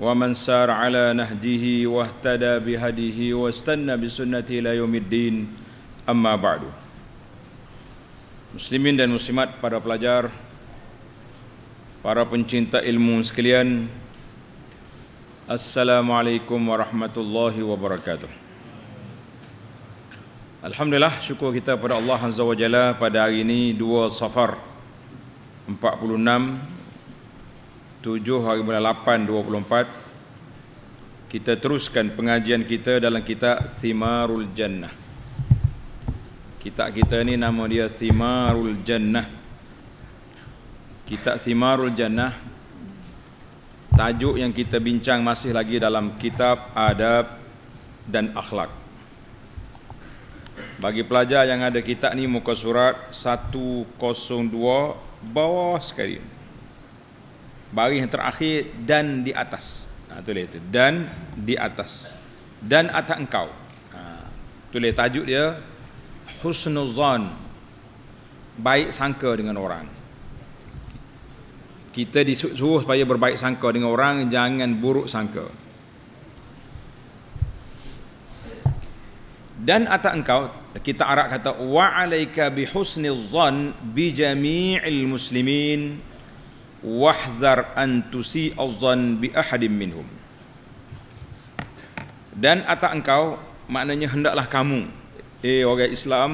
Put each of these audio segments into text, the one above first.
ومن سار على نهجه واهتدى بهديه واستنى بسنته الى يوم الدين اما بعد Muslimin dan muslimat para pelajar Para pencinta ilmu sekalian Assalamualaikum warahmatullahi wabarakatuh Alhamdulillah syukur kita pada Allah Azza wa Jalla pada hari ini 2 Safar 7 hari bulan 8 24 kita teruskan pengajian kita dalam kitab Simarul Jannah. Kitab kita ni nama dia Simarul Jannah. Kitab Simarul Jannah tajuk yang kita bincang masih lagi dalam kitab adab dan akhlak. Bagi pelajar yang ada kitab ni muka surat 102 bawah sekali baris yang terakhir dan di atas. Ha, tulis itu dan di atas dan atas engkau. Ha, tulis tajuk dia husnul zan baik sangka dengan orang. Kita disuruh supaya berbaik sangka dengan orang jangan buruk sangka. Dan atas engkau kita arak kata wa alayka bi husnul zan bi jami'il muslimin wahzar antusi azan bi ahadim minhum dan atak engkau maknanya hendaklah kamu eh orang Islam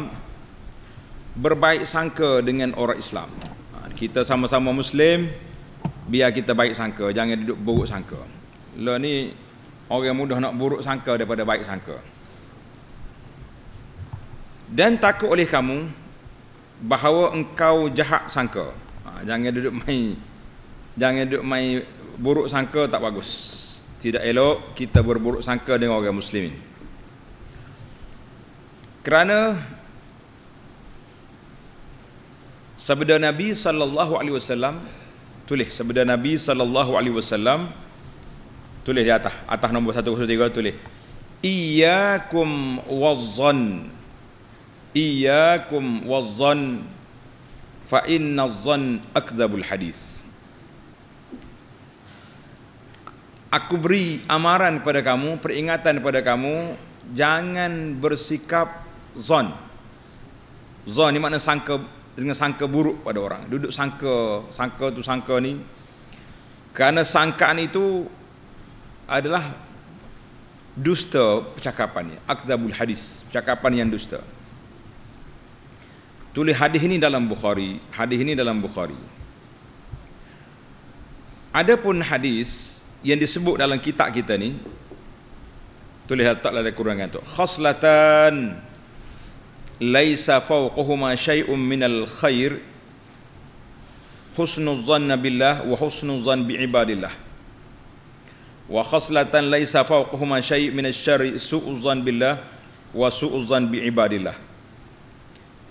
berbaik sangka dengan orang Islam ha, kita sama-sama muslim biar kita baik sangka jangan duduk buruk sangka lo lah ni orang mudah nak buruk sangka daripada baik sangka dan takut oleh kamu bahawa engkau jahat sangka ha, jangan duduk main Jangan duk main buruk sangka tak bagus. Tidak elok kita berburuk sangka dengan orang Muslim ini Kerana sabda Nabi sallallahu alaihi wasallam tulis sabda Nabi sallallahu alaihi wasallam tulis di atas atas nombor satu 103 tulis iyyakum wazzan iyyakum wazan fa inna wazan akdzabul hadis aku beri amaran kepada kamu, peringatan kepada kamu, jangan bersikap zon. Zon ni makna sangka dengan sangka buruk pada orang. Duduk sangka, sangka tu sangka ni. Kerana sangkaan itu adalah dusta percakapannya. Akzabul hadis, percakapan yang dusta. Tulis hadis ini dalam Bukhari, hadis ini dalam Bukhari. Adapun hadis yang disebut dalam kitab kita ni tulis tak lah ada kurangan tu khaslatan laisa fawqahuma syai'un minal khair husnul dhann billah wa husnul dhann bi ibadillah wa khaslatan laisa fawqahuma syai' min asy-syarri su'uz dhann billah wa su'uz dhann bi ibadillah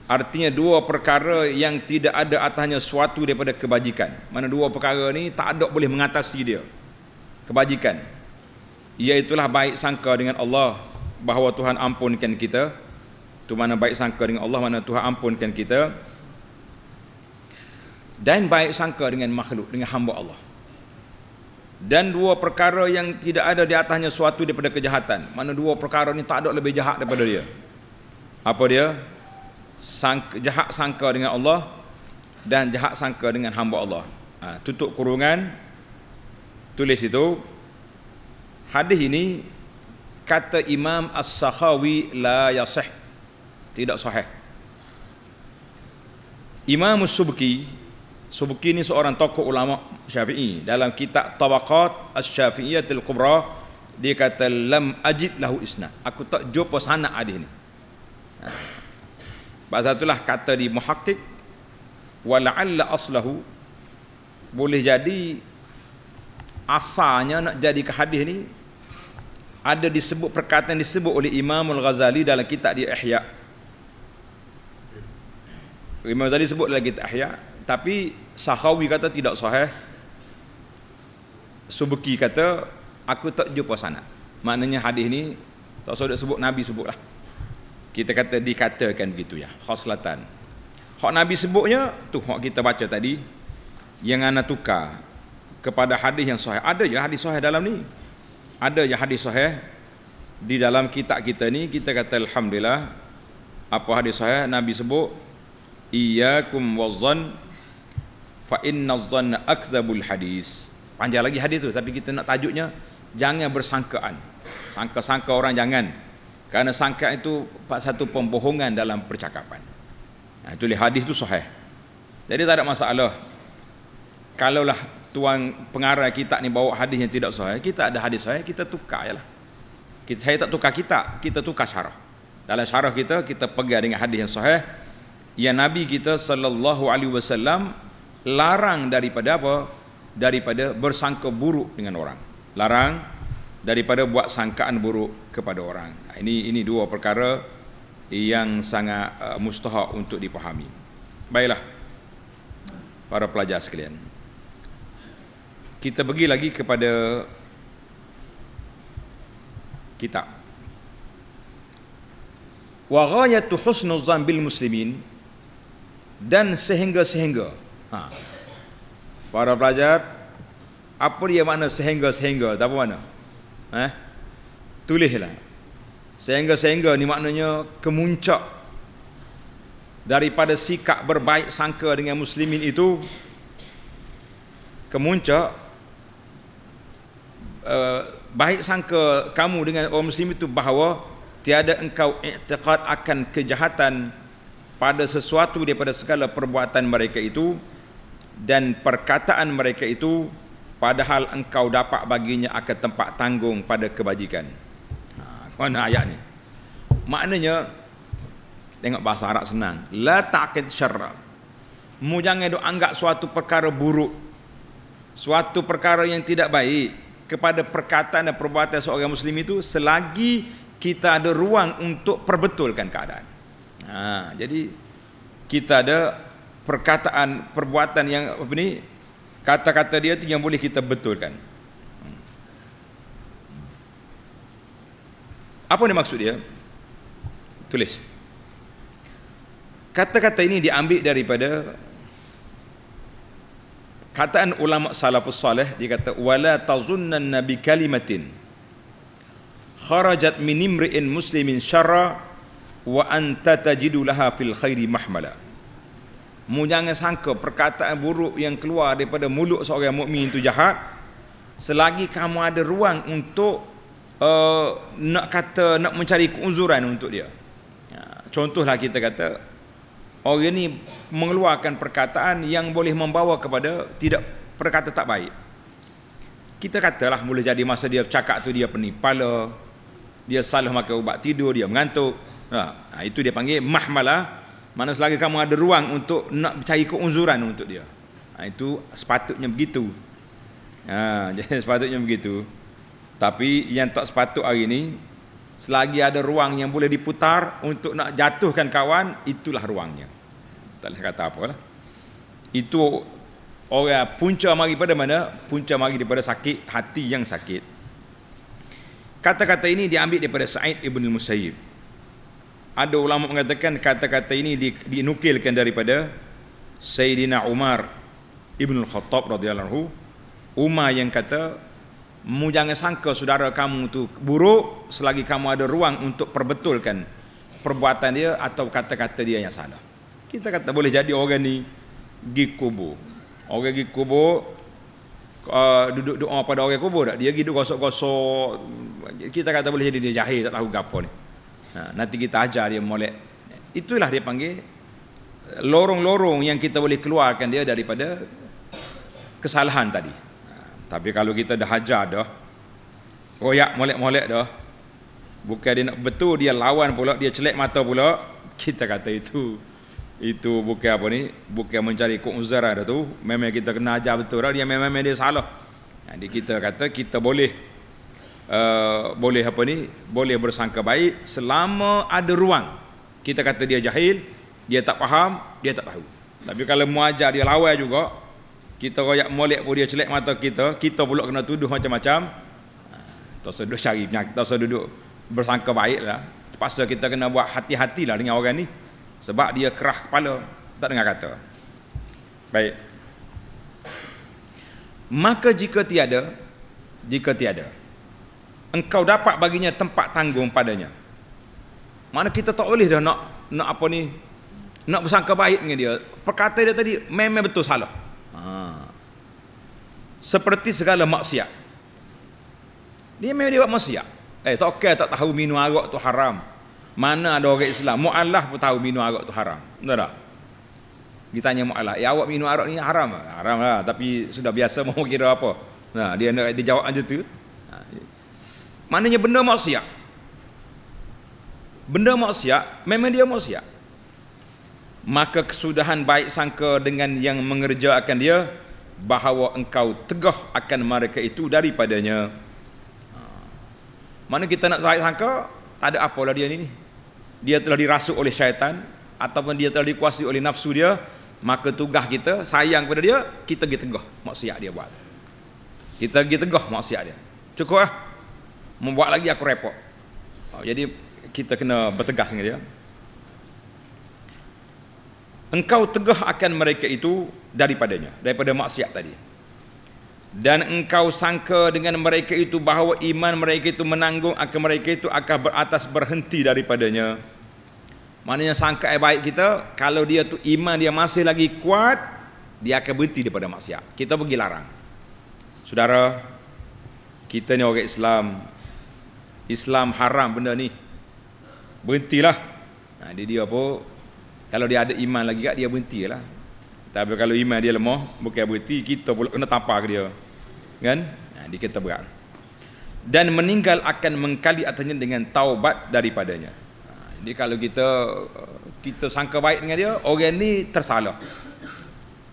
artinya dua perkara yang tidak ada atasnya suatu daripada kebajikan mana dua perkara ni tak ada boleh mengatasi dia kebajikan iaitulah baik sangka dengan Allah bahawa Tuhan ampunkan kita tu mana baik sangka dengan Allah mana Tuhan ampunkan kita dan baik sangka dengan makhluk dengan hamba Allah dan dua perkara yang tidak ada di atasnya suatu daripada kejahatan mana dua perkara ni tak ada lebih jahat daripada dia apa dia sangka, jahat sangka dengan Allah dan jahat sangka dengan hamba Allah ha, tutup kurungan tulis itu hadis ini kata Imam As-Sakhawi la yasih tidak sahih Imam Subki Subki ini seorang tokoh ulama Syafi'i dalam kitab Tabaqat Asy-Syafi'iyatil Kubra dia kata lam ajid lahu isna aku tak jumpa sana hadis ni. Ha. Bahasa itulah kata di muhakkik wala'alla aslahu boleh jadi asalnya nak jadi ke hadis ni ada disebut perkataan disebut oleh Imamul Ghazali dalam kitab di Ihya. Imam Ghazali sebut dalam kitab Ihya, tapi Sakhawi kata tidak sahih. Subuki kata aku tak jumpa sana. Maknanya hadis ni tak sudah sebut Nabi sebutlah. Kita kata dikatakan begitu ya, khoslatan. Hak Nabi sebutnya tu hak kita baca tadi yang ana tukar kepada hadis yang sahih. Ada ya hadis sahih dalam ni. Ada ya hadis sahih di dalam kitab kita ni kita kata alhamdulillah apa hadis sahih Nabi sebut iyyakum wazan fa inna dhann akdzabul hadis. Panjang lagi hadis tu tapi kita nak tajuknya jangan bersangkaan. Sangka-sangka orang jangan. Karena sangka itu satu pembohongan dalam percakapan. Nah, itu hadis tu sahih. Jadi tak ada masalah. Kalaulah tuan pengarah kitab ni bawa hadis yang tidak sahih, kita ada hadis sahih, kita tukar ajalah. Kita, saya tak tukar kitab, kita tukar syarah. Dalam syarah kita, kita pegang dengan hadis yang sahih. Ya Nabi kita sallallahu alaihi wasallam larang daripada apa? Daripada bersangka buruk dengan orang. Larang daripada buat sangkaan buruk kepada orang. Ini ini dua perkara yang sangat uh, mustahak untuk dipahami. Baiklah. Para pelajar sekalian kita pergi lagi kepada kitab wa ghayatu husnul zan bil muslimin dan sehingga sehingga ha. para pelajar apa dia makna sehingga sehingga tak apa mana eh tulislah sehingga sehingga ni maknanya kemuncak daripada sikap berbaik sangka dengan muslimin itu kemuncak Eh, baik sangka kamu dengan orang muslim itu bahawa tiada engkau i'tiqad akan kejahatan pada sesuatu daripada segala perbuatan mereka itu dan perkataan mereka itu padahal engkau dapat baginya akan tempat tanggung pada kebajikan. Ha, mana ayat ni? Maknanya tengok bahasa Arab senang, la taqid syarra. Mu jangan duk anggap suatu perkara buruk, suatu perkara yang tidak baik, kepada perkataan dan perbuatan seorang muslim itu selagi kita ada ruang untuk perbetulkan keadaan. Ha, jadi kita ada perkataan perbuatan yang apa ni kata-kata dia tu yang boleh kita betulkan. Hmm. Apa yang maksud dia? Tulis. Kata-kata ini diambil daripada kataan ulama salafus salih dia kata wala tazunnan nabi kalimatin kharajat min imri'in muslimin syarra wa anta tajidu fil khairi mahmala mu jangan sangka perkataan buruk yang keluar daripada mulut seorang mukmin itu jahat selagi kamu ada ruang untuk uh, nak kata nak mencari keuzuran untuk dia ha, contohlah kita kata orang ni mengeluarkan perkataan yang boleh membawa kepada tidak perkata tak baik kita katalah mula jadi masa dia cakap tu dia penipala dia salah makan ubat tidur dia mengantuk ha, ha itu dia panggil mahmala mana selagi kamu ada ruang untuk nak cari keunzuran untuk dia ha, itu sepatutnya begitu ha, jadi sepatutnya begitu tapi yang tak sepatut hari ini selagi ada ruang yang boleh diputar untuk nak jatuhkan kawan itulah ruangnya tak nak kata apa lah. Itu orang punca mari pada mana? Punca mari daripada sakit hati yang sakit. Kata-kata ini diambil daripada Sa'id Ibn Musayyib. Ada ulama mengatakan kata-kata ini dinukilkan daripada Sayyidina Umar Ibn Khattab radhiyallahu anhu. Umar yang kata, Mu jangan sangka saudara kamu tu buruk selagi kamu ada ruang untuk perbetulkan perbuatan dia atau kata-kata dia yang salah. Kita kata boleh jadi orang ni pergi kubur. Orang pergi kubur uh, duduk doa pada orang kubur tak? Dia hidup gosok-gosok. Kita kata boleh jadi dia jahil tak tahu gapo ni. Ha, nanti kita ajar dia molek. Itulah dia panggil lorong-lorong yang kita boleh keluarkan dia daripada kesalahan tadi. Ha, tapi kalau kita dah ajar dah royak molek-molek dah bukan dia nak betul dia lawan pula dia celek mata pula kita kata itu itu bukan apa ni bukan mencari kuzara dah tu memang kita kena ajar betul lah dia memang dia salah jadi kita kata kita boleh uh, boleh apa ni boleh bersangka baik selama ada ruang kita kata dia jahil dia tak faham dia tak tahu tapi kalau mau ajar dia lawan juga kita royak molek pun dia celek mata kita kita pula kena tuduh macam-macam ah, tak usah duduk cari penyakit tak usah duduk bersangka baik lah terpaksa kita kena buat hati hati lah dengan orang ni sebab dia kerah kepala tak dengar kata baik maka jika tiada jika tiada engkau dapat baginya tempat tanggung padanya mana kita tak boleh dah nak nak apa ni nak bersangka baik dengan dia perkata dia tadi memang betul salah ha. seperti segala maksiat dia memang dia buat maksiat eh tak okey tak tahu minum arak tu haram mana ada orang Islam Mu'alah pun tahu minum arak tu haram Betul tak? Dia tanya Mu'alah Ya eh, awak minum arak ni haram lah Haram lah Tapi sudah biasa mau kira apa Nah Dia, nak, dia jawab macam tu Maknanya benda maksiat Benda maksiat Memang dia maksiat Maka kesudahan baik sangka dengan yang mengerjakan dia Bahawa engkau tegah akan mereka itu daripadanya Mana kita nak baik sangka Tak ada apalah dia ni dia telah dirasuk oleh syaitan ataupun dia telah dikuasai oleh nafsu dia maka tugas kita sayang kepada dia kita pergi tegah maksiat dia buat kita pergi tegah maksiat dia cukup lah membuat lagi aku repot oh, jadi kita kena bertegas dengan dia engkau tegah akan mereka itu daripadanya daripada maksiat tadi dan engkau sangka dengan mereka itu bahawa iman mereka itu menanggung akan mereka itu akan beratas berhenti daripadanya Maknanya sangka baik kita Kalau dia tu iman dia masih lagi kuat Dia akan berhenti daripada maksiat Kita pergi larang Saudara Kita ni orang Islam Islam haram benda ni Berhentilah nah, ha, Dia dia apa Kalau dia ada iman lagi kat dia berhentilah Tapi kalau iman dia lemah Bukan berhenti kita pula kena tapar ke dia Kan nah, ha, Dia kata berat dan meninggal akan mengkali atasnya dengan taubat daripadanya. Jadi kalau kita kita sangka baik dengan dia, orang ni tersalah.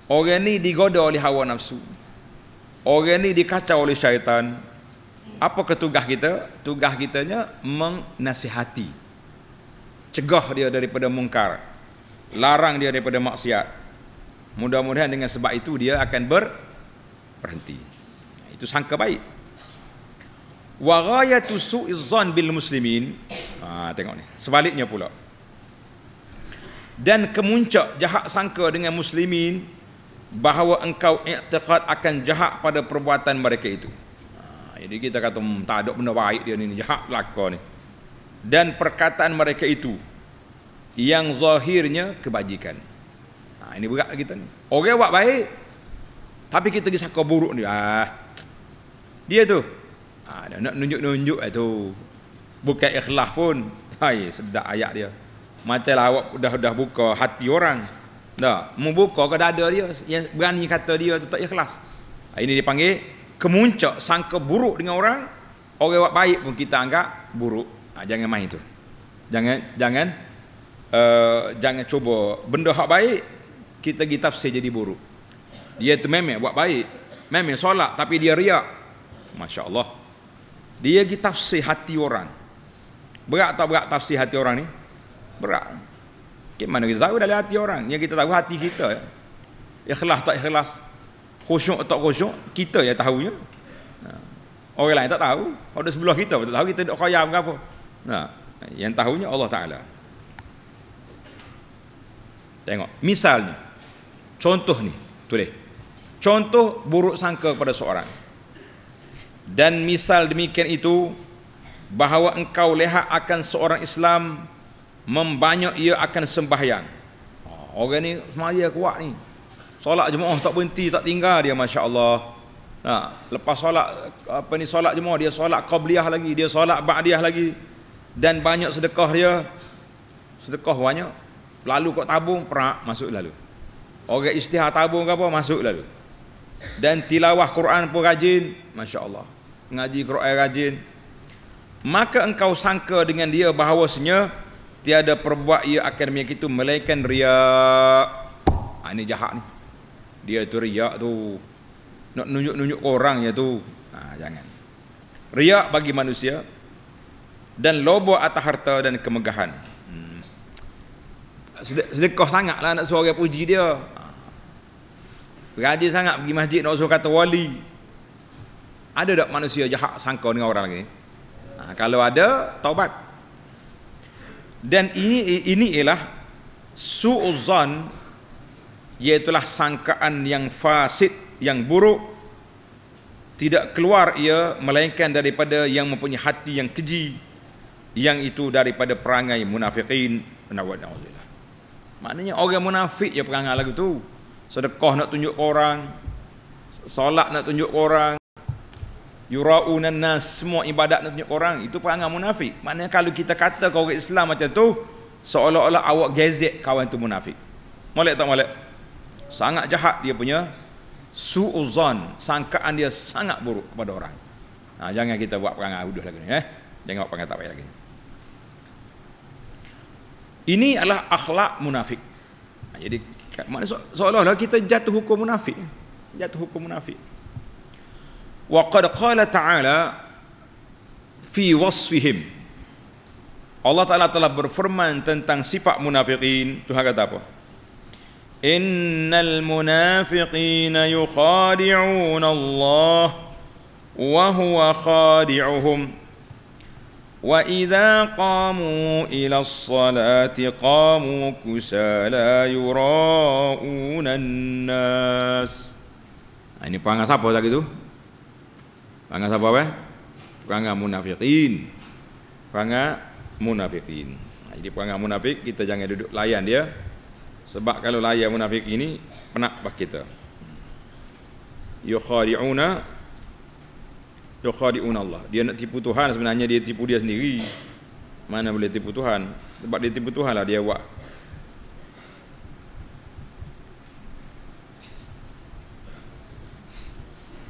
Orang ni digoda oleh hawa nafsu. Orang ni dikacau oleh syaitan. Apa ketugas kita? Tugas kitanya menasihati. Cegah dia daripada mungkar. Larang dia daripada maksiat. Mudah-mudahan dengan sebab itu dia akan ber berhenti. Itu sangka baik. Wa ghayatu su'izzan bil muslimin Ha, tengok ni. Sebaliknya pula. Dan kemuncak jahat sangka dengan muslimin bahawa engkau i'tiqad akan jahat pada perbuatan mereka itu. Ha, jadi kita kata hmm, tak ada benda baik dia ni, jahat belaka ni. Dan perkataan mereka itu yang zahirnya kebajikan. Ha, ini berat kita ni. Orang buat baik tapi kita pergi buruk ni. Ah. Ha, dia tu. Ah, ha, nak nunjuk-nunjuk eh, tu bukan ikhlas pun hai ya, sedap ayat dia macam lah awak dah dah buka hati orang mau buka ke dada dia yang berani kata dia tu ikhlas ha, ini dipanggil kemuncak sangka buruk dengan orang orang buat baik pun kita anggap buruk ha, jangan main itu jangan jangan uh, jangan cuba benda hak baik kita pergi tafsir jadi buruk dia tu memang buat baik memang solat tapi dia riak Masya Allah dia pergi tafsir hati orang Berat tak berat tafsir hati orang ni? Berat. Okay, mana kita tahu dari hati orang? Yang kita tahu hati kita. Ya? Ikhlas tak ikhlas? Khusyuk tak khusyuk? Kita yang tahunya. Nah. Orang lain tak tahu. Ada sebelah kita. Kita tahu kita duduk kaya apa. Nah. Yang tahunya Allah Ta'ala. Tengok. Misalnya. Contoh ni. Tulis. Contoh buruk sangka kepada seorang. Dan misal demikian itu bahawa engkau lihat akan seorang Islam membanyak ia akan sembahyang. Ah, orang ni semaya kuat ni. Solat jemaah tak berhenti, tak tinggal dia masya-Allah. Nah, lepas solat apa ni solat jemaah dia solat qabliyah lagi, dia solat ba'diyah lagi dan banyak sedekah dia. Sedekah banyak. Lalu kau tabung perak masuk lalu. Orang istihar tabung ke apa masuk lalu. Dan tilawah Quran pun rajin, masya-Allah. Ngaji Quran rajin, maka engkau sangka dengan dia bahawasanya tiada perbuat ia akan punya itu melainkan riak ha, ini jahat ni dia tu riak tu nak nunjuk-nunjuk orang je tu ha, jangan riak bagi manusia dan lobo atas harta dan kemegahan hmm. sedekah sangat lah nak suara puji dia ha. Rajin sangat pergi masjid nak suruh kata wali. Ada tak manusia jahat sangka dengan orang lagi? Ha, kalau ada, taubat. Dan ini, ini ialah su'uzan iaitulah sangkaan yang fasid, yang buruk tidak keluar ia melainkan daripada yang mempunyai hati yang keji yang itu daripada perangai munafiqin na'udzubillah maknanya orang munafik ya perangai lagu tu sedekah nak tunjuk orang solat nak tunjuk orang yurauna nas semua ibadat nak tunjuk orang itu perangai munafik maknanya kalau kita kata kau orang Islam macam tu seolah-olah awak gezek kawan tu munafik molek tak molek sangat jahat dia punya suuzan sangkaan dia sangat buruk kepada orang ha, jangan kita buat perangai huduh lagi ni eh jangan buat perangai tak baik lagi ini adalah akhlak munafik ha, jadi maknanya seolah-olah kita jatuh hukum munafik jatuh hukum munafik وقد قال تعالى fi wasfihim Allah Ta'ala telah berfirman tentang sifat munafiqin Tuhan kata apa? Innal munafiqina yukhadi'un Allah wa huwa khadi'uhum wa idza qamu ila as-salati qamu kusala yura'una an-nas Ini perangai siapa tadi tu? Perangai siapa apa? Perangai munafiqin. Perangai munafiqin. Jadi perangai munafik kita jangan duduk layan dia. Sebab kalau layan munafik ini penak bagi kita. Yukhadi'una Yukhadi'una Allah. Dia nak tipu Tuhan sebenarnya dia tipu dia sendiri. Mana boleh tipu Tuhan? Sebab dia tipu Tuhan lah dia buat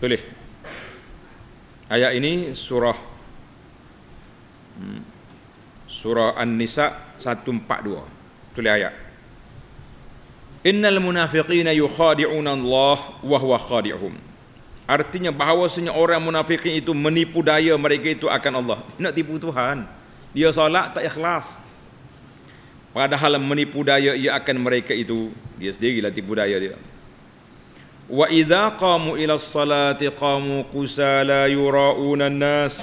boleh ayat ini surah hmm, surah An-Nisa 142. Tulis ayat. Innal munafiqina yukhadi'una Allah wa huwa khadi'uhum. Artinya bahawasanya orang munafikin itu menipu daya mereka itu akan Allah. Dia nak tipu Tuhan. Dia solat tak ikhlas. Padahal menipu daya ia akan mereka itu. Dia lah tipu daya dia. وإذا قاموا إلى الصلاة قاموا قسى لا يراؤون الناس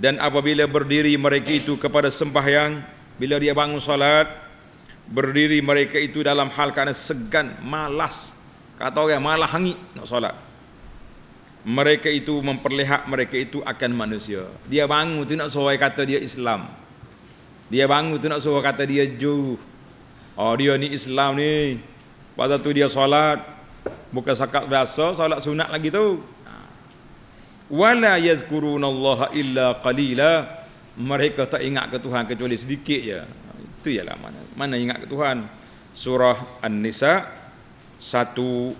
dan apabila berdiri mereka itu kepada sembahyang bila dia bangun salat berdiri mereka itu dalam hal karena segan malas kata orang malah hangi nak salat mereka itu memperlihat mereka itu akan manusia dia bangun tu nak suruh kata dia Islam dia bangun tu nak suruh kata dia Jew oh dia ni Islam ni pada tu dia salat Bukan sakat biasa, salat sunat lagi tu. Wala yazkurunallaha illa qalila. Mereka tak ingat ke Tuhan kecuali sedikit je. Itu ialah mana. Mana ingat ke Tuhan? Surah An-Nisa 142.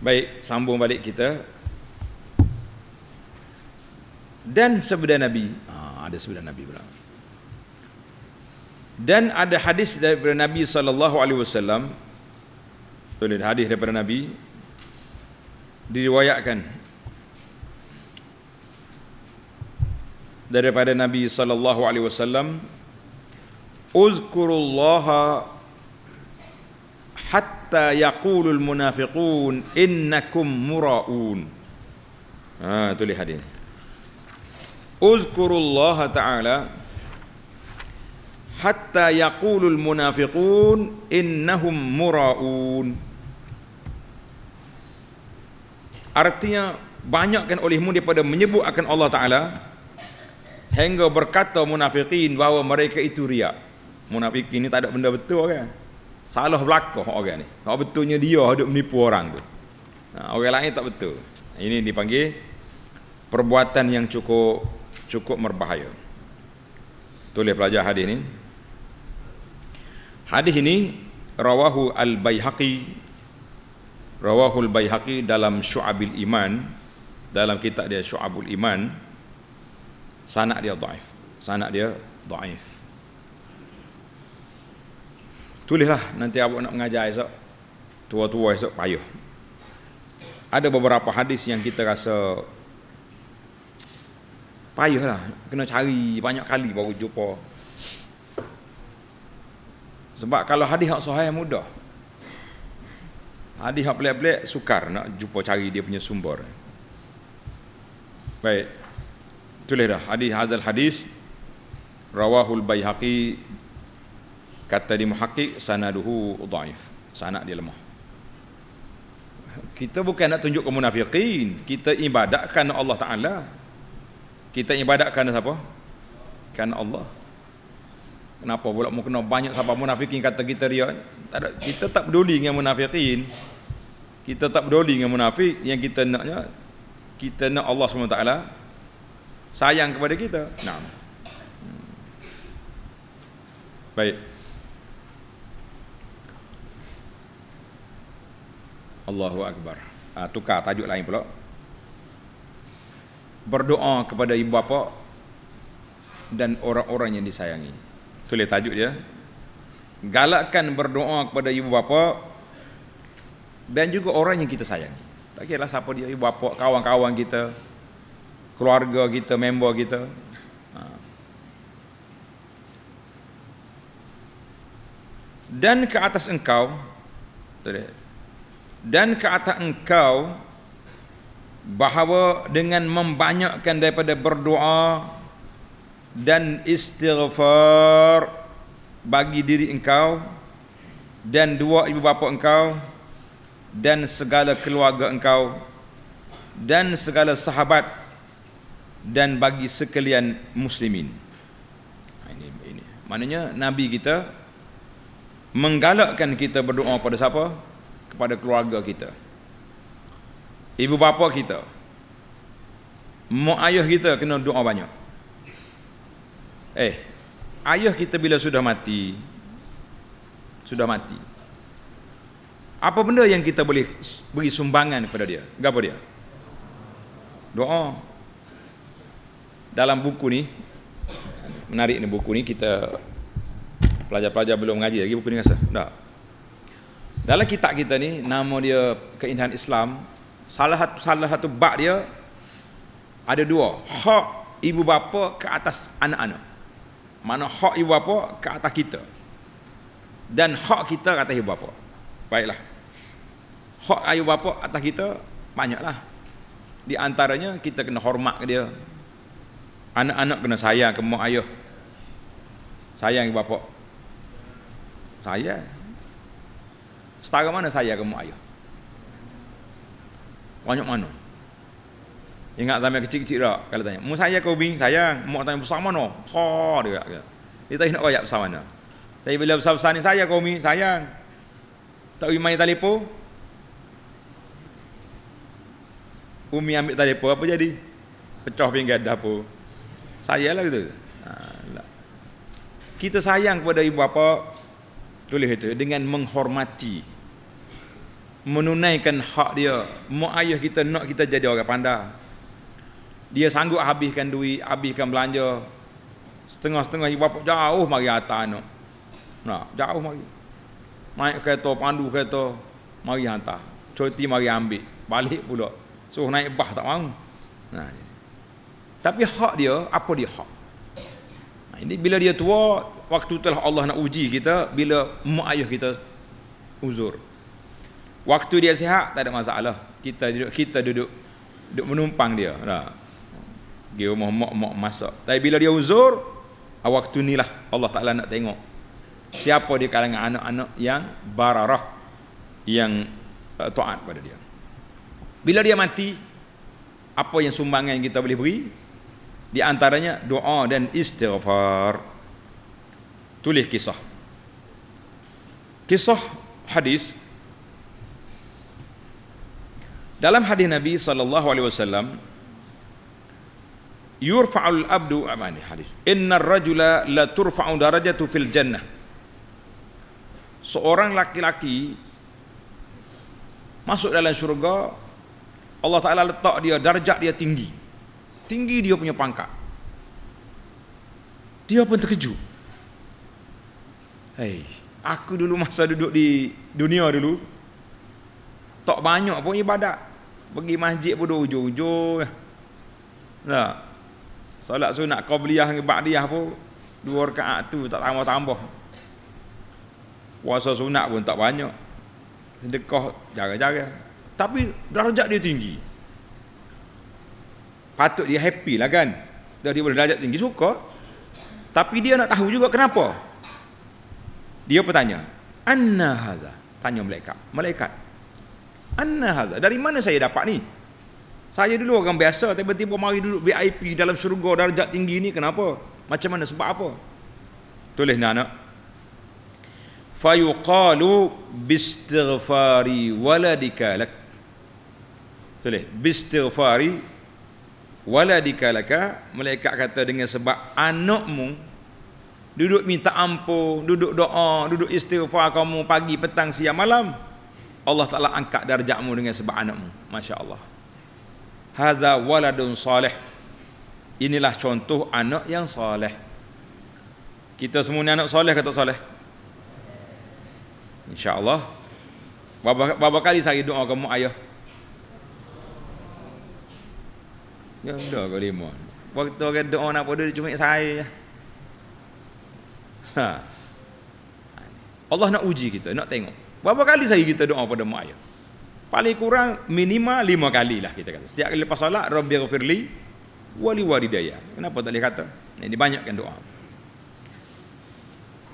Baik, sambung balik kita. Dan sebenar Nabi. Ha, ada sebenar Nabi pula dan ada hadis daripada Nabi sallallahu alaihi wasallam boleh hadis daripada Nabi diriwayatkan daripada Nabi sallallahu alaihi wasallam uzkurullah hatta yaqulul munafiqun innakum muraun ha tulis hadis uzkurullah ta'ala hatta yaqulul munafiqun innahum muraun artinya banyakkan olehmu daripada menyebut akan Allah taala hingga berkata munafiqin bahawa mereka itu riak munafikin ini tak ada benda betul kan okay? salah belakang orang okay, ni tak betulnya dia hendak menipu orang tu nah, ha, orang lain tak betul ini dipanggil perbuatan yang cukup cukup berbahaya tulis pelajar hadis ni Hadis ini rawahu al-Baihaqi rawahu al-Baihaqi dalam Syu'abil Iman dalam kitab dia Shu'abul Iman sanad dia dhaif. Sanad dia dhaif. Tulislah nanti abu nak mengajar esok. Tua-tua esok payoh. Ada beberapa hadis yang kita rasa lah, kena cari banyak kali baru jumpa sebab kalau hadis hak sahih mudah. Hadis hak pelik-pelik sukar nak jumpa cari dia punya sumber. Baik. Tulis dah hadis hazal hadis rawahul baihaqi kata di muhaqqiq sanaduhu dhaif. Sanad dia lemah. Kita bukan nak tunjuk ke munafiqin, kita ibadatkan Allah Taala. Kita ibadatkan siapa? Kan Allah. Kenapa pula mu kena banyak sahabat munafikin kata kita dia? Tak ada, kita tak peduli dengan munafikin. Kita tak peduli dengan munafik yang kita naknya kita nak Allah SWT sayang kepada kita. Nah. Hmm. Baik. Allahu Akbar. Ha, tukar tajuk lain pula. Berdoa kepada ibu bapa dan orang-orang yang disayangi tulis tajuk dia galakkan berdoa kepada ibu bapa dan juga orang yang kita sayangi tak kira lah siapa dia ibu bapa kawan-kawan kita keluarga kita member kita ha. dan ke atas engkau dan ke atas engkau bahawa dengan membanyakkan daripada berdoa dan istighfar bagi diri engkau dan dua ibu bapa engkau dan segala keluarga engkau dan segala sahabat dan bagi sekalian muslimin ha, ini ini maknanya nabi kita menggalakkan kita berdoa pada siapa kepada keluarga kita ibu bapa kita mak ayah kita kena doa banyak Eh, ayah kita bila sudah mati, sudah mati. Apa benda yang kita boleh beri sumbangan kepada dia? Gapo dia? Doa. Dalam buku ni, menarik ni buku ni, kita pelajar-pelajar belum mengaji lagi buku ni rasa. Tak. Dalam kitab kita ni, nama dia Keindahan Islam, salah satu, salah satu bak dia, ada dua. Hak ibu bapa ke atas anak-anak mana hak ibu bapa ke atas kita dan hak kita kata ibu bapa baiklah hak ayu bapa atas kita banyaklah di antaranya kita kena hormat ke dia anak-anak kena sayang ke mak ayah sayang ibu bapa saya setara mana saya ke mak ayah banyak mana Ingat zaman kecil-kecil tak? Kalau tanya, mu saya kau bing? Sayang. Mak tanya, besar mana? Besar dia. Kata. Dia tanya nak kaya besar mana? Tapi bila besar-besar ni saya kau bing? Sayang. Tak boleh main telefon? Umi ambil telefon apa jadi? Pecah pinggan dapur. Sayalah gitu. Alah. Ha, kita sayang kepada ibu bapa tulis itu dengan menghormati menunaikan hak dia. Mak ayah kita nak kita jadi orang pandai dia sanggup habiskan duit, habiskan belanja setengah-setengah ibu bapa jauh mari hantar, anak. Nah, jauh mari. Naik kereta pandu kereta mari hantar. Cuti mari ambil. Balik pula. Suruh naik bah tak mau. Nah. Ya. Tapi hak dia, apa dia hak? Nah, ini bila dia tua, waktu telah Allah nak uji kita bila mak ayah kita uzur. Waktu dia sihat tak ada masalah. Kita duduk kita duduk duduk menumpang dia. Nah. Dia rumah mak-mak masak. Tapi bila dia uzur, waktu lah. Allah Ta'ala nak tengok. Siapa di kalangan anak-anak yang bararah, yang uh, taat pada dia. Bila dia mati, apa yang sumbangan yang kita boleh beri? Di antaranya doa dan istighfar. Tulis kisah. Kisah hadis dalam hadis Nabi sallallahu alaihi wasallam yurfa'ul abdu amani hadis Inna rajula la turfa'u darajatu fil jannah seorang laki-laki masuk dalam syurga Allah Taala letak dia darjat dia tinggi tinggi dia punya pangkat dia pun terkejut Hey, aku dulu masa duduk di dunia dulu tak banyak pun ibadat pergi masjid pun hujung-hujung nah Solat sunat qabliyah dengan ba'diyah pun dua rakaat tu tak tambah-tambah. Puasa sunat pun tak banyak. Sedekah jaga-jaga. Tapi darjat dia tinggi. Patut dia happy lah kan. Dia, dia boleh darjat tinggi suka. Tapi dia nak tahu juga kenapa. Dia bertanya, "Anna haza?" Tanya malaikat. Malaikat, "Anna haza? Dari mana saya dapat ni?" Saya dulu orang biasa tiba-tiba mari duduk VIP dalam syurga darjat tinggi ni kenapa? Macam mana sebab apa? Tulis ni anak. Fayuqalu bistighfari waladika lak. Tulis bistighfari waladika lak. Malaikat kata dengan sebab anakmu duduk minta ampun, duduk doa, duduk istighfar kamu pagi, petang, siang, malam. Allah Taala angkat darjatmu dengan sebab anakmu. Masya-Allah. Haza waladun salih Inilah contoh anak yang salih Kita semua ni anak salih ke tak salih? InsyaAllah Berapa, berapa kali saya doa kamu ayah? Ya dah kau lima Waktu orang doa nak pada dia cuma saya je ha. Allah nak uji kita, nak tengok Berapa kali saya kita doa pada mak ayah? paling kurang minima lima kali lah kita kata setiap kali lepas solat rabbi ghafirli wali walidayah kenapa tak boleh kata ini banyakkan doa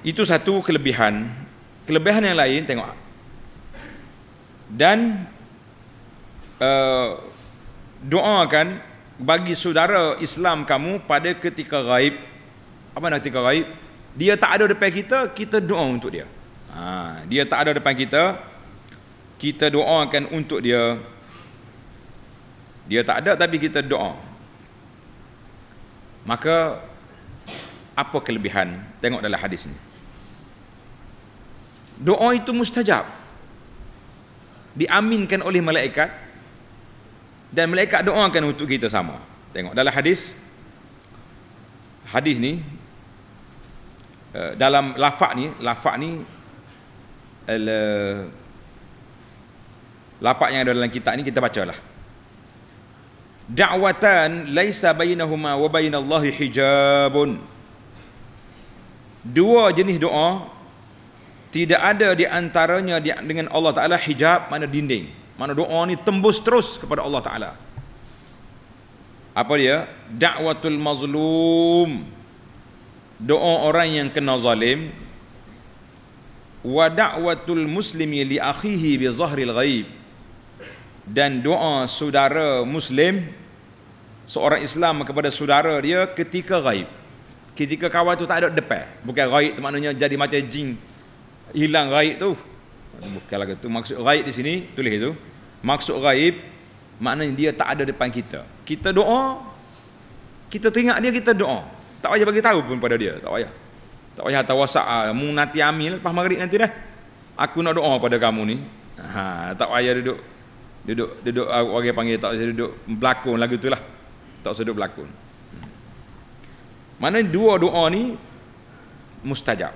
itu satu kelebihan kelebihan yang lain tengok dan uh, kan bagi saudara Islam kamu pada ketika gaib apa nak ketika gaib dia tak ada depan kita kita doa untuk dia ha, dia tak ada depan kita kita doakan untuk dia dia tak ada tapi kita doa maka apa kelebihan tengok dalam hadis ni doa itu mustajab diaminkan oleh malaikat dan malaikat doakan untuk kita sama tengok dalam hadis hadis ni eh, dalam lafaz ni lafaz ni al eh, lapak yang ada dalam kitab ni kita bacalah da'watan laisa bainahuma wa bainallahi hijabun dua jenis doa tidak ada di antaranya dengan Allah Taala hijab mana dinding mana doa ni tembus terus kepada Allah Taala apa dia da'watul mazlum doa orang yang kena zalim wa da'watul muslimi li akhihi bi zahril ghaib dan doa saudara muslim seorang Islam kepada saudara dia ketika gaib ketika kawan tu tak ada depan bukan gaib tu maknanya jadi macam jin hilang gaib tu bukan lagu tu maksud gaib di sini tulis itu, maksud gaib maknanya dia tak ada depan kita kita doa kita teringat dia kita doa tak payah bagi tahu pun pada dia tak payah tak payah hantar whatsapp ah, mu nanti amil lepas maghrib nanti dah aku nak doa pada kamu ni ha, tak payah duduk duduk duduk ah, orang panggil tak usah duduk berlakon lagu itulah tak usah duduk berlakon maknanya dua doa ni mustajab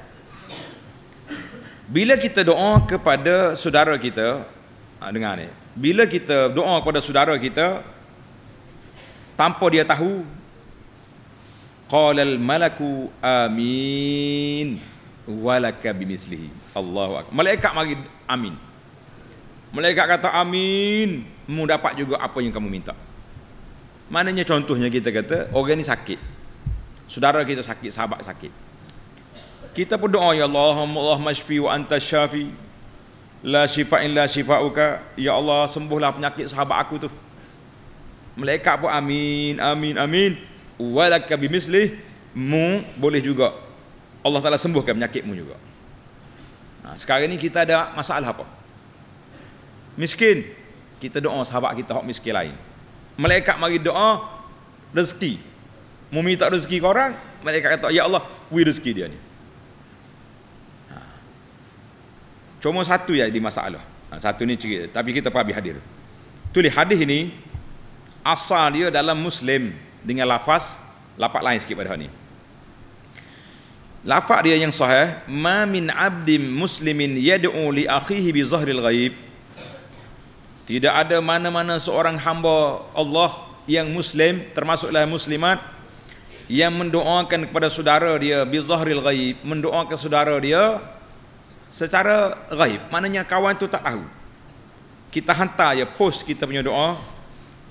bila kita doa kepada saudara kita ah, dengar ni bila kita doa kepada saudara kita tanpa dia tahu qalal malaku amin walaka bimislihi Allahu akbar malaikat mari amin Malaikat kata amin, mu dapat juga apa yang kamu minta. Maknanya contohnya kita kata orang ini sakit. Saudara kita sakit, sahabat sakit. Kita pun doa ya Allah, Allahumma shfi wa anta syafi. La shifa illa shifauka. Ya Allah, sembuhlah penyakit sahabat aku tu. Malaikat pun amin, amin, amin. Walaka bimislih mu boleh juga. Allah Taala sembuhkan penyakitmu juga. Nah, sekarang ni kita ada masalah apa? miskin kita doa sahabat kita hok miskin lain malaikat mari doa rezeki mumi tak rezeki ke orang malaikat kata ya Allah wi rezeki dia ni ha. cuma satu yang di masalah ha, satu ni cerita tapi kita pergi hadir tulis hadis ini asal dia dalam muslim dengan lafaz lapak lain sikit pada hak ni lafaz dia yang sahih ma min abdim muslimin yad'u li akhihi bi zahril ghaib tidak ada mana-mana seorang hamba Allah yang muslim termasuklah muslimat yang mendoakan kepada saudara dia bi zahril ghaib, mendoakan saudara dia secara ghaib. Maknanya kawan tu tak tahu. Kita hantar ya, post kita punya doa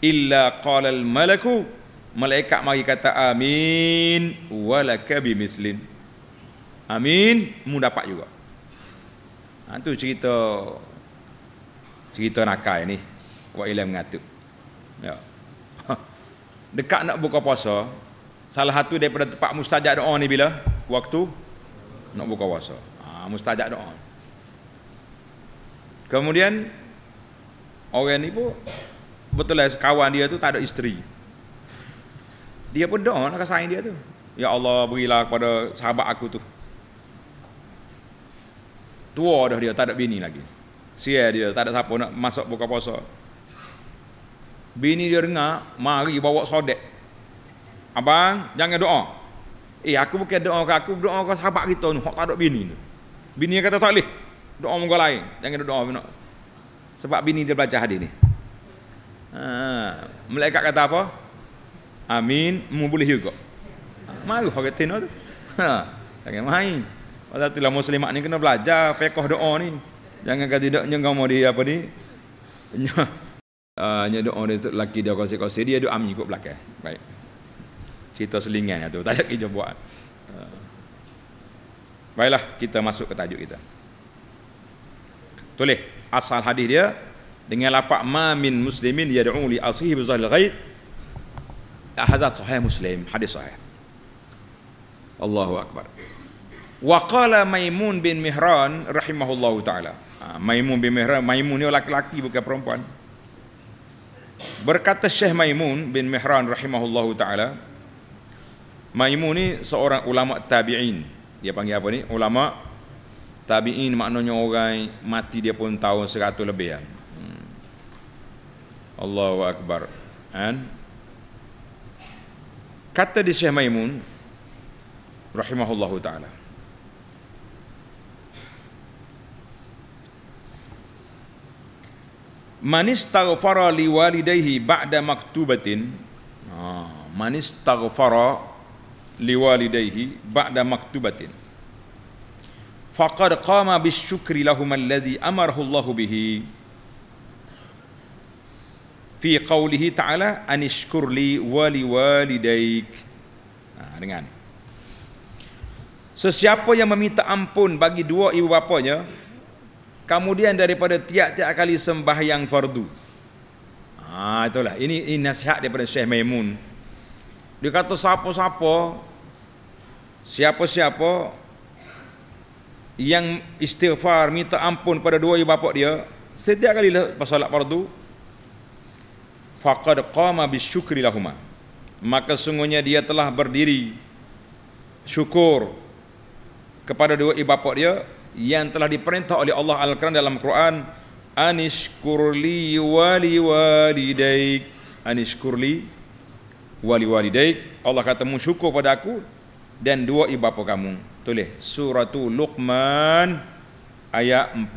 illa qalal malaku malaikat mari kata amin walaka mislin, amin mu dapat juga ha, tu cerita cerita nakal ni wak ilam mengatuk ya dekat nak buka puasa salah satu daripada tempat mustajab doa ni bila waktu nak buka puasa ha, mustajab doa kemudian orang ni pun betul lah kawan dia tu tak ada isteri dia pun doa nak kasih dia tu ya Allah berilah kepada sahabat aku tu tua dah dia tak ada bini lagi Sia dia, tak ada siapa nak masuk buka puasa. Bini dia dengar, mari bawa sodek. Abang, jangan doa. Eh, aku bukan doa kau, aku doa kau sahabat kita ni, tak ada bini ni. Bini kata tak boleh. Doa orang lain. Jangan doa bina. Sebab bini dia belajar hadis ni. Ha, malaikat kata apa? Amin, mu boleh juga. Maruh orang tino tu. Ha, jangan main. Pasal tu lah muslimat ni kena belajar Pekoh doa ni. Jangan kata tidaknya kau mau dia apa ni? Nya ah, doa orang lelaki dia kau kosi dia doa mengikut belakang. Baik. Cerita selingan itu. Lah tak ada kerja buat. Ah. Baiklah, kita masuk ke tajuk kita. Tulis. Asal hadis dia. Dengan lapak ma min muslimin yad'u li asihi bizahil ghaid. Ah, hadis sahih muslim. Hadis sahih. Allahu Akbar. Wa qala Maimun bin Mihran rahimahullahu ta'ala. Ah, Maimun bin Mihran, Maimun ni laki-laki bukan perempuan. Berkata Syekh Maimun bin Mihran rahimahullahu taala, Maimun ni seorang ulama tabi'in. Dia panggil apa ni? Ulama tabi'in maknanya orang mati dia pun tahun 100 lebih kan. Hmm. Allahu akbar. Kan? Kata di Syekh Maimun rahimahullahu taala. Manis manistaghfara liwalidayhi ba'da maktubatin ha, manistaghfara liwalidayhi ba'da maktubatin faqad qama bisyukri lahum alladhi amarhu Allah bihi fi qawlihi ta'ala anishkur li wali walidayk nah, ha, dengar ni sesiapa yang meminta ampun bagi dua ibu bapanya kemudian daripada tiap-tiap kali sembahyang fardu. Ha itulah. Ini, ini nasihat daripada Syekh Maimun. Dia kata siapa-siapa siapa-siapa yang istighfar minta ampun pada dua ibu bapa dia setiap kali lepas solat fardu faqad qama bisyukri lahumah maka sungguhnya dia telah berdiri syukur kepada dua ibu bapa dia yang telah diperintah oleh Allah Al-Quran dalam Quran anishkurli wali walidaik anishkurli wali walidaik Allah kata syukur pada aku dan dua ibu bapa kamu tulis suratu Luqman ayat 14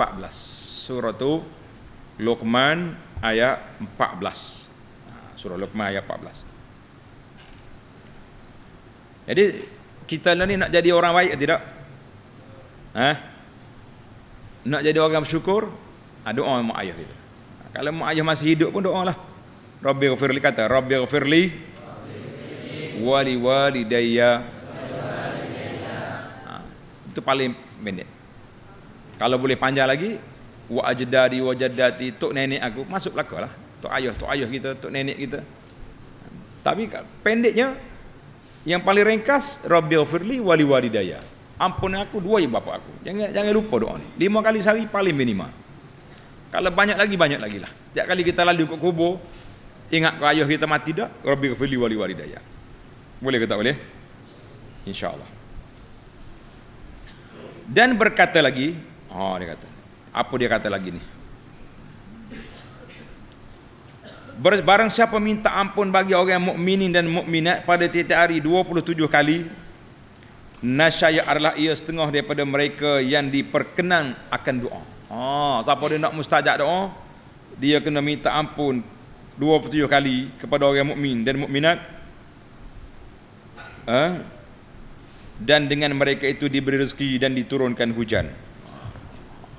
suratu Luqman ayat 14 ha, surah Luqman ayat 14 jadi kita ni nak jadi orang baik atau tidak ha? nak jadi orang bersyukur ah, doa mak ayah kita kalau mak ayah masih hidup pun doa lah Rabbi Ghafirli kata Rabbi Ghafirli wali wali daya. Ah, itu paling pendek kalau boleh panjang lagi wa ajdadi wa jaddati tok nenek aku masuk belaka lah tok ayah tok ayah kita tok nenek kita tapi pendeknya yang paling ringkas Rabbi Ghafirli wali wali daya ampun aku dua ibu bapa aku jangan jangan lupa doa ni lima kali sehari paling minima kalau banyak lagi banyak lagi lah setiap kali kita lalu ke kubur ingat ke ayah kita mati dah rabbi ghafirli wali walidayya boleh ke tak boleh insyaallah dan berkata lagi ha oh, dia kata apa dia kata lagi ni Barang siapa minta ampun bagi orang mukminin dan mukminat pada tiap-tiap hari 27 kali, nasyaya adalah ia setengah daripada mereka yang diperkenan akan doa. Ha, siapa dia nak mustajab doa, dia kena minta ampun 27 kali kepada orang mukmin dan mukminat. Ha? Dan dengan mereka itu diberi rezeki dan diturunkan hujan.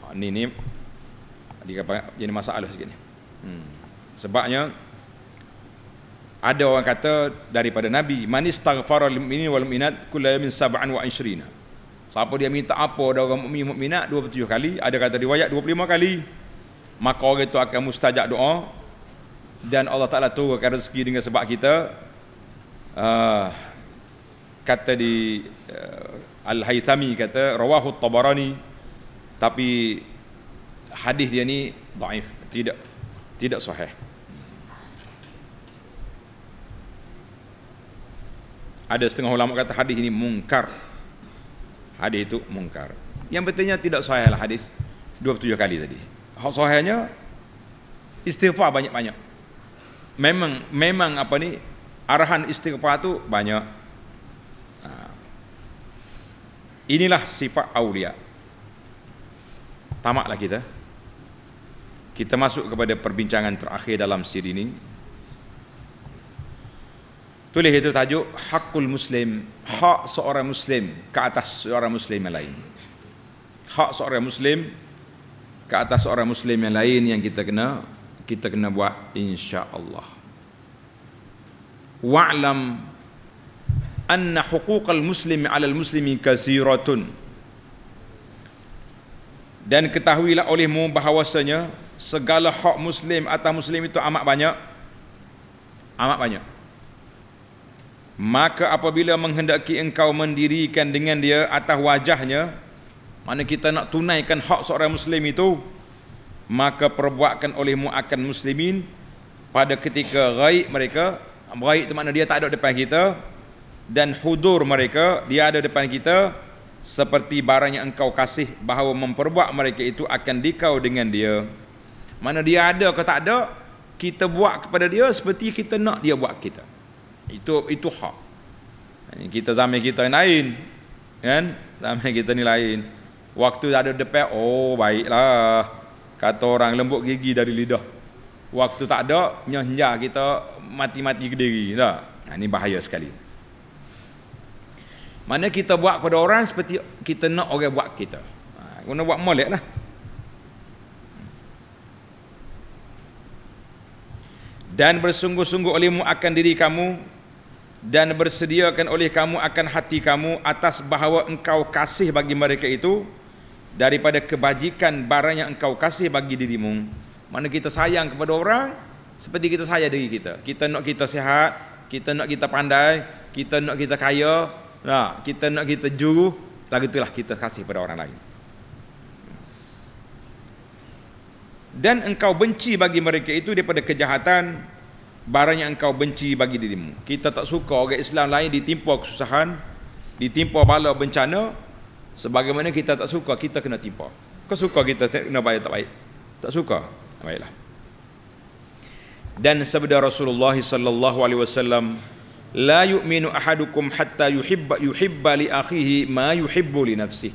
Ha, ini ni jadi masalah sikit ni. Hmm. Sebabnya ada orang kata daripada Nabi man istaghfara lil mu'minin wal mu'minat kulla yamin sab'an wa ishrina siapa dia minta apa dari orang mukmin mukminat 27 kali ada kata riwayat 25 kali maka orang itu akan mustajab doa dan Allah Taala turunkan rezeki dengan sebab kita uh, kata di uh, Al-Haythami kata rawahu Tabarani tapi hadis dia ni daif tidak tidak sahih ada setengah ulama kata hadis ini mungkar. Hadis itu mungkar. Yang betulnya tidak sahihlah hadis 27 kali tadi. Hak sahihnya istighfar banyak-banyak. Memang memang apa ni arahan istighfar itu banyak. Ha. Inilah sifat aulia. Tamaklah kita. Kita masuk kepada perbincangan terakhir dalam siri ini. Tulis itu tajuk hakul muslim, hak seorang muslim ke atas seorang muslim yang lain. Hak seorang muslim ke atas seorang muslim yang lain yang kita kena kita kena buat insya-Allah. Wa'lam anna huquqal muslimi 'alal muslimi kathiratun. Dan ketahuilah olehmu bahawasanya segala hak muslim atas muslim itu amat banyak. Amat banyak maka apabila menghendaki engkau mendirikan dengan dia atas wajahnya mana kita nak tunaikan hak seorang muslim itu maka perbuatkan olehmu akan muslimin pada ketika ghaib mereka ghaib itu makna dia tak ada depan kita dan hudur mereka dia ada depan kita seperti barang yang engkau kasih bahawa memperbuat mereka itu akan dikau dengan dia mana dia ada ke tak ada kita buat kepada dia seperti kita nak dia buat kita itu itu hak kita zaman kita ni lain kan zaman kita ni lain waktu ada depan oh baiklah kata orang lembut gigi dari lidah waktu tak ada nyenja kita mati-mati kediri tak nah, ha, ini bahaya sekali mana kita buat kepada orang seperti kita nak orang buat kita ha, guna buat molek lah dan bersungguh-sungguh olehmu akan diri kamu dan bersediakan oleh kamu akan hati kamu atas bahawa engkau kasih bagi mereka itu daripada kebajikan barang yang engkau kasih bagi dirimu. Mana kita sayang kepada orang seperti kita sayang diri kita. Kita nak kita sihat, kita nak kita pandai, kita nak kita kaya, nah, kita nak kita juru, lagu itulah kita kasih kepada orang lain. Dan engkau benci bagi mereka itu daripada kejahatan barang yang engkau benci bagi dirimu. Kita tak suka orang Islam lain ditimpa kesusahan, ditimpa bala bencana sebagaimana kita tak suka kita kena timpa. Kau suka kita kena bayar tak baik. Tak suka. Baiklah. Dan sabda Rasulullah sallallahu alaihi wasallam, "La yu'minu ahadukum hatta yuhibba yuhibba li akhihi ma yuhibbu li nafsihi."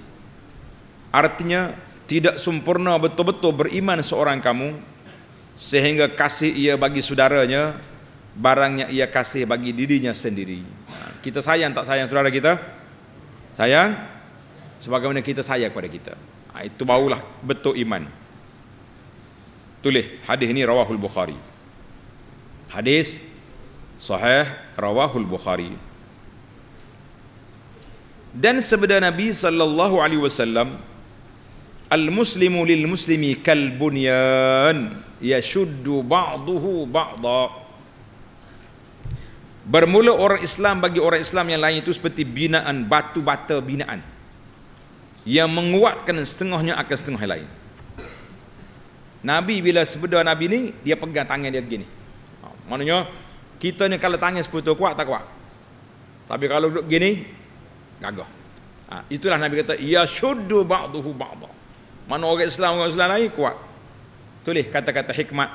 Artinya tidak sempurna betul-betul beriman seorang kamu sehingga kasih ia bagi saudaranya barangnya ia kasih bagi dirinya sendiri ha, kita sayang tak sayang saudara kita sayang sebagaimana kita sayang kepada kita ha, itu barulah betul iman tulis hadis ini rawahul bukhari hadis sahih rawahul bukhari dan sebenda nabi sallallahu alaihi wasallam al muslimu lil muslimi kal bunyan yashuddu ba'duhu ba'da Bermula orang Islam bagi orang Islam yang lain itu seperti binaan batu bata binaan yang menguatkan setengahnya akan setengah yang lain. Nabi bila sebeda Nabi ni dia pegang tangan dia begini. Ha, maknanya kita ni kalau tangan seputu kuat tak kuat. Tapi kalau duduk begini gagah. Ha, itulah Nabi kata ya syuddu ba'duhu ba'da. Mana orang Islam orang Islam lain kuat tulis kata-kata hikmat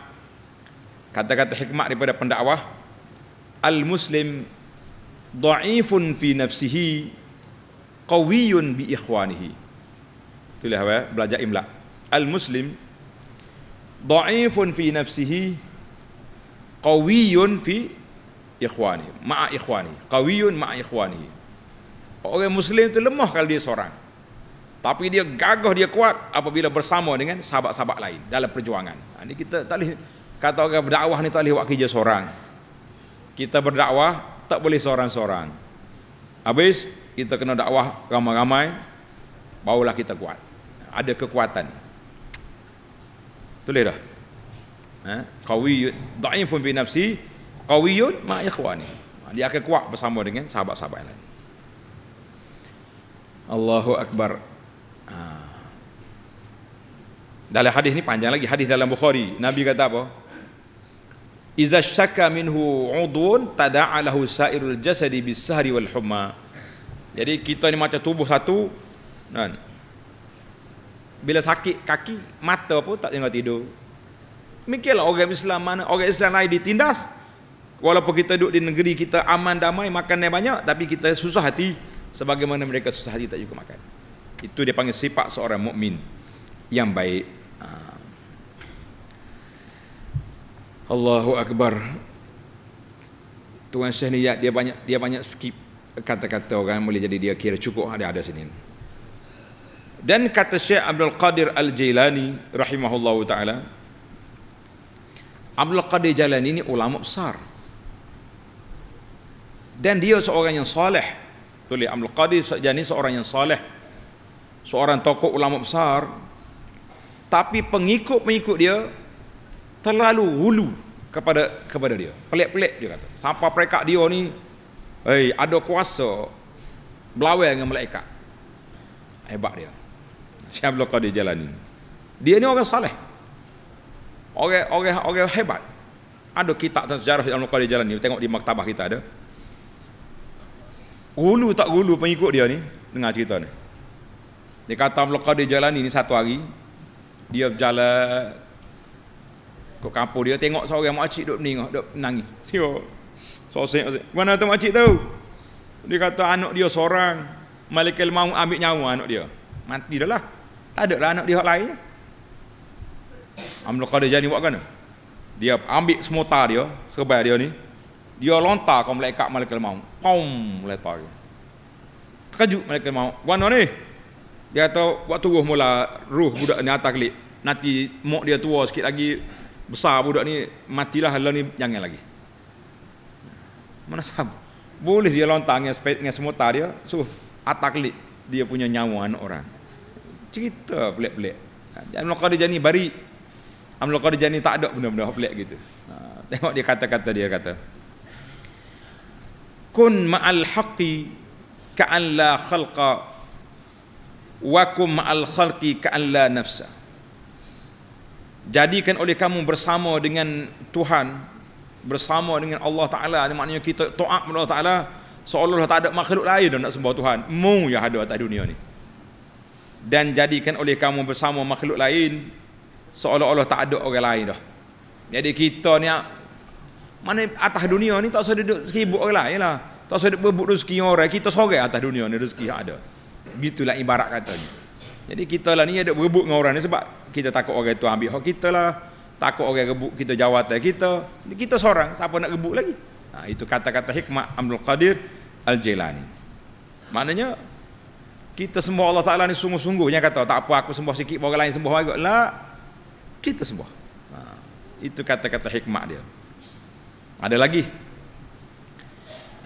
kata-kata hikmat daripada pendakwah al muslim dha'ifun fi nafsihi qawiyun bi ikhwanihi tulis apa belajar imla al muslim dha'ifun fi nafsihi qawiyun fi ikhwanihi ma'a ikhwanihi qawiyun ma'a ikhwanihi orang muslim itu lemah kalau dia seorang tapi dia gagah dia kuat apabila bersama dengan sahabat-sahabat lain dalam perjuangan ha, ini kita tak boleh kata orang berdakwah ni tak boleh buat kerja seorang kita berdakwah tak boleh seorang-seorang habis kita kena dakwah ramai-ramai barulah kita kuat ada kekuatan boleh dah ha? qawiyyun da'ifun fi nafsi qawiyyun ma ikhwani ha, dia akan kuat bersama dengan sahabat-sahabat lain Allahu Akbar Ha. Dalam hadis ni panjang lagi hadis dalam Bukhari. Nabi kata apa? Iza syaka minhu udun tada'alahu sa'irul jasadi bisahri wal humma. Jadi kita ni macam tubuh satu. Kan? Bila sakit kaki, mata apa tak tengok tidur. Mikirlah orang Islam mana, orang Islam lain ditindas. Walaupun kita duduk di negeri kita aman damai, makan yang banyak. Tapi kita susah hati. Sebagaimana mereka susah hati tak cukup makan. Itu dia panggil sifat seorang mukmin yang baik. Ah. Allahu akbar. Tuan Syekh ni dia banyak dia banyak skip kata-kata orang boleh jadi dia kira cukup ada ada sini. Dan kata Syekh Abdul Qadir Al-Jailani rahimahullahu taala Abdul Qadir Jailani ni ulama besar. Dan dia seorang yang soleh. Tulis Abdul Qadir Jailani seorang yang soleh seorang tokoh ulama besar tapi pengikut-pengikut dia terlalu hulu kepada kepada dia pelik-pelik dia kata siapa mereka dia ni hey, eh, ada kuasa melawai dengan malaikat hebat dia Syabul Qadir Jalani dia ni orang saleh orang orang orang hebat ada kitab tentang sejarah dia jalan Jalani tengok di maktabah kita ada hulu tak hulu pengikut dia ni dengar cerita ni dia kata kalau dia jalan ini satu hari Dia jalan Ke kampung dia tengok seorang makcik duduk meningok Duduk menangis Sosek Mana tu makcik tu Dia kata anak dia seorang Malikil mau ambil nyawa anak dia Mati dah lah Tak ada lah anak dia orang lain Amlo kada jani buat kena. Dia ambil semua dia, sebab dia ni. Dia lontar ke malaikat malaikat maut. Pom letar dia. Terkejut malaikat maut. Wan ni, dia kata waktu roh mula roh budak ni atas kelip. Nanti mak dia tua sikit lagi besar budak ni matilah hal lah ni jangan lagi. Mana sabu Boleh dia lontar dengan, dengan semua dia suruh atas dia punya nyawa anak orang. Cerita pelik-pelik. Amlo qadi jani bari. Amlo qadi jani tak ada benda-benda pelik gitu. Ha, tengok dia kata-kata dia kata. Kun ma'al haqqi ka'an la khalqa wakum al khalqi ka'alla nafsa jadikan oleh kamu bersama dengan Tuhan bersama dengan Allah Ta'ala ini maknanya kita to'ak kepada Allah Ta'ala seolah-olah tak ada makhluk lain dah nak sembah Tuhan mu ya ada atas dunia ni dan jadikan oleh kamu bersama makhluk lain seolah-olah tak ada orang lain dah jadi kita ni mana atas dunia ni tak usah duduk sibuk orang lain lah tak usah duduk berebut rezeki orang kita seorang atas dunia ni rezeki yang ada gitulah ibarat katanya jadi kita lah ni ada berebut dengan orang ni sebab kita takut orang tu ambil hak kita lah takut orang rebut kita jawatan kita kita seorang siapa nak rebut lagi ha, itu kata-kata hikmah Abdul Qadir Al Jilani maknanya kita semua Allah Taala ni sungguh-sungguhnya kata tak apa aku sembah sikit orang lain sembah bagut lah kita sembah ha, itu kata-kata hikmah dia ada lagi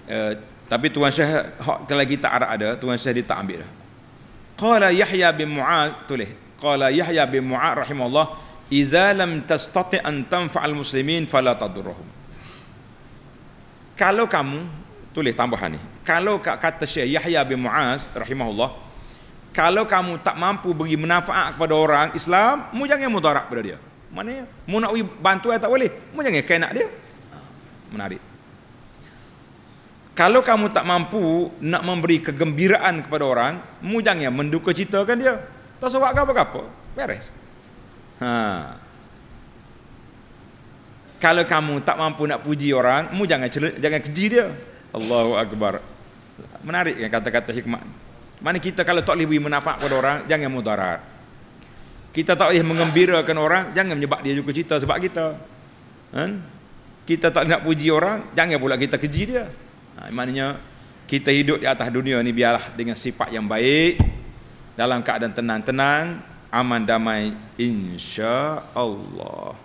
eh, tapi Tuan Syekh hak kalau kita Arab ada, Tuan Syekh dia tak ambil dah. Qala Yahya bin Mu'ad tulis. Qala Yahya bin Mu'ad rahimahullah, "Idza lam tastati an tanfa'al muslimin fala tadurruhum." Kalau kamu tulis tambahan ni. Kalau kata Syekh Yahya bin Mu'az rahimahullah, kalau kamu tak mampu beri manfaat kepada orang Islam, mu jangan mudarat pada dia. Mana? mu nak bantu tak boleh, mu jangan kena dia. Ha, menarik kalau kamu tak mampu nak memberi kegembiraan kepada orang, mujangnya menduka kan dia. Tak sebab kau apa-apa, beres. Ha. Kalau kamu tak mampu nak puji orang, mu jangan celu, jangan keji dia. Allahu akbar. Menarik kan kata-kata hikmah. Mana kita kalau tak boleh beri manfaat kepada orang, jangan mudarat. Kita tak boleh mengembirakan orang, jangan menyebab dia juga cita sebab kita. Ha? Kita tak nak puji orang, jangan pula kita keji dia. Ha, maknanya kita hidup di atas dunia ni biarlah dengan sifat yang baik dalam keadaan tenang-tenang aman damai insya Allah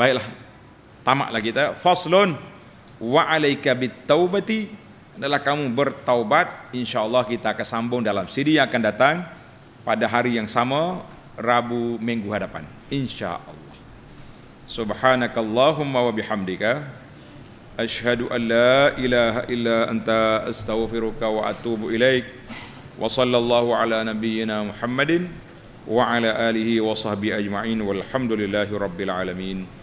baiklah tamatlah kita faslun wa alayka taubati adalah kamu bertaubat insya Allah kita akan sambung dalam siri yang akan datang pada hari yang sama Rabu minggu hadapan insya Allah subhanakallahumma wa bihamdika أشهد أن لا إله إلا أنت أستغفرك وأتوب إليك وصلى الله على نبينا محمد وعلى آله وصحبه أجمعين والحمد لله رب العالمين